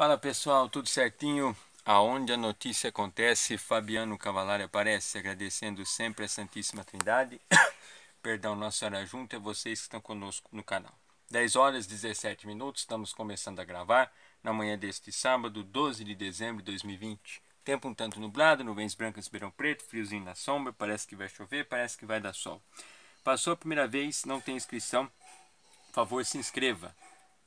Fala pessoal, tudo certinho? Aonde a notícia acontece, Fabiano Cavalari aparece, agradecendo sempre a Santíssima Trindade, perdão, Senhora Junta e é vocês que estão conosco no canal. 10 horas 17 minutos, estamos começando a gravar na manhã deste sábado, 12 de dezembro de 2020. Tempo um tanto nublado, nuvens brancas beirão preto, friozinho na sombra, parece que vai chover, parece que vai dar sol. Passou a primeira vez, não tem inscrição, por favor se inscreva.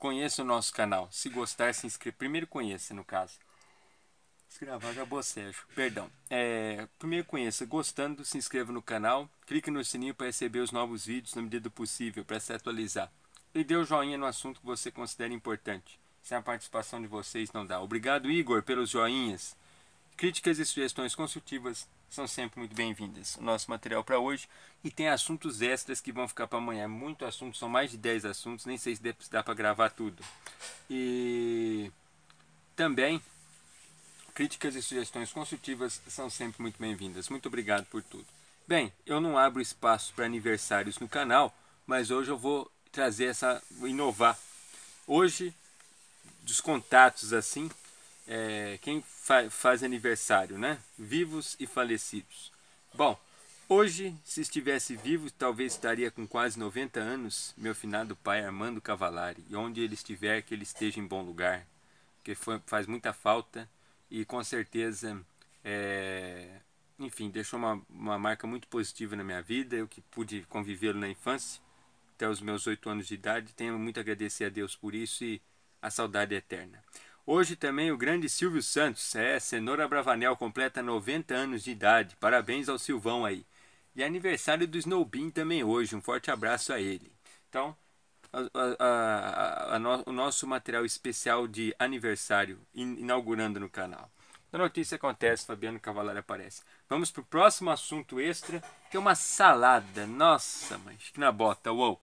Conheça o nosso canal. Se gostar, se inscreva. Primeiro conheça, no caso. Gravar já bocejo, perdão. É, primeiro conheça, gostando, se inscreva no canal, clique no sininho para receber os novos vídeos na medida do possível, para se atualizar. E dê o um joinha no assunto que você considera importante. Sem é a participação de vocês não dá. Obrigado, Igor, pelos joinhas. Críticas e sugestões construtivas são sempre muito bem-vindas. Nosso material para hoje e tem assuntos extras que vão ficar para amanhã. Muito assunto, são mais de 10 assuntos, nem sei se dá para gravar tudo. E também críticas e sugestões construtivas são sempre muito bem-vindas. Muito obrigado por tudo. Bem, eu não abro espaço para aniversários no canal, mas hoje eu vou trazer essa, inovar. Hoje, dos contatos assim, é, quem fa faz aniversário, né? Vivos e falecidos. Bom, hoje, se estivesse vivo, talvez estaria com quase 90 anos, meu finado pai Armando Cavalari. E onde ele estiver, que ele esteja em bom lugar, que foi, faz muita falta e com certeza, é, enfim, deixou uma, uma marca muito positiva na minha vida. Eu que pude convivê-lo na infância até os meus oito anos de idade, tenho muito a agradecer a Deus por isso e a saudade é eterna. Hoje também o grande Silvio Santos, é, Cenoura Bravanel, completa 90 anos de idade. Parabéns ao Silvão aí. E aniversário do Snowbin também hoje, um forte abraço a ele. Então, a, a, a, no, o nosso material especial de aniversário, in, inaugurando no canal. A notícia acontece, Fabiano Cavalari aparece. Vamos pro próximo assunto extra, que é uma salada. Nossa, mas que na bota, uou!